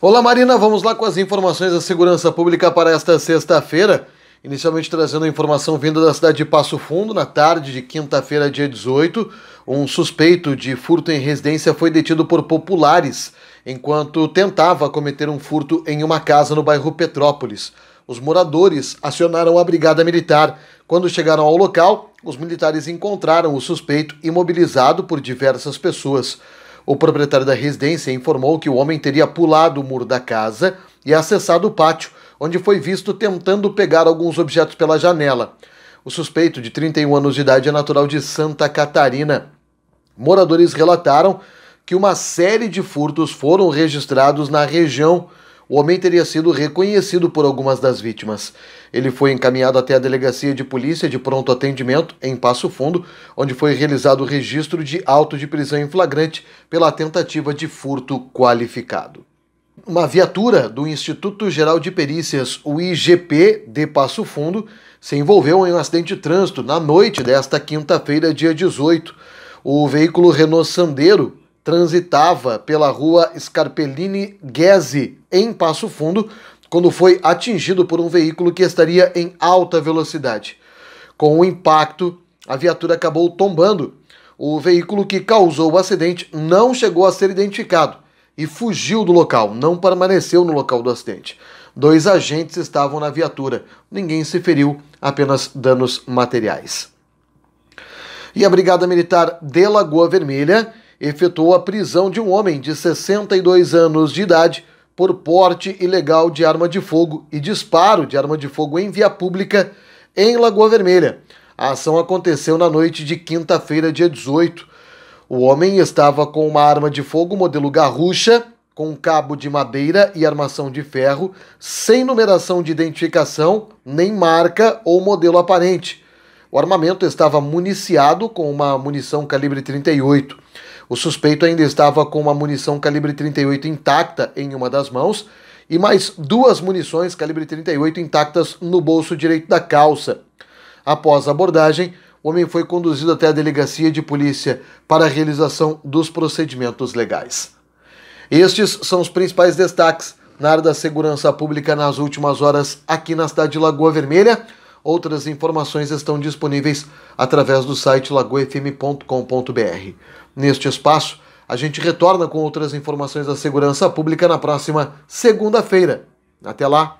Olá, Marina. Vamos lá com as informações da segurança pública para esta sexta-feira. Inicialmente trazendo a informação vinda da cidade de Passo Fundo, na tarde de quinta-feira, dia 18, um suspeito de furto em residência foi detido por populares enquanto tentava cometer um furto em uma casa no bairro Petrópolis. Os moradores acionaram a brigada militar. Quando chegaram ao local, os militares encontraram o suspeito imobilizado por diversas pessoas. O proprietário da residência informou que o homem teria pulado o muro da casa e acessado o pátio, onde foi visto tentando pegar alguns objetos pela janela. O suspeito, de 31 anos de idade, é natural de Santa Catarina. Moradores relataram que uma série de furtos foram registrados na região o homem teria sido reconhecido por algumas das vítimas. Ele foi encaminhado até a Delegacia de Polícia de Pronto Atendimento, em Passo Fundo, onde foi realizado o registro de auto de prisão em flagrante pela tentativa de furto qualificado. Uma viatura do Instituto Geral de Perícias, o IGP de Passo Fundo, se envolveu em um acidente de trânsito na noite desta quinta-feira, dia 18. O veículo Renault Sandero transitava pela rua Scarpellini Ghezzi, em Passo Fundo, quando foi atingido por um veículo que estaria em alta velocidade. Com o impacto, a viatura acabou tombando. O veículo que causou o acidente não chegou a ser identificado e fugiu do local, não permaneceu no local do acidente. Dois agentes estavam na viatura, ninguém se feriu, apenas danos materiais. E a Brigada Militar de Lagoa Vermelha efetuou a prisão de um homem de 62 anos de idade por porte ilegal de arma de fogo e disparo de arma de fogo em via pública em Lagoa Vermelha. A ação aconteceu na noite de quinta-feira, dia 18. O homem estava com uma arma de fogo modelo garrucha, com cabo de madeira e armação de ferro, sem numeração de identificação, nem marca ou modelo aparente. O armamento estava municiado com uma munição calibre 38. O suspeito ainda estava com uma munição calibre 38 intacta em uma das mãos e mais duas munições calibre 38 intactas no bolso direito da calça. Após a abordagem, o homem foi conduzido até a delegacia de polícia para a realização dos procedimentos legais. Estes são os principais destaques na área da segurança pública nas últimas horas aqui na cidade de Lagoa Vermelha. Outras informações estão disponíveis através do site lagoafm.com.br. Neste espaço, a gente retorna com outras informações da segurança pública na próxima segunda-feira. Até lá!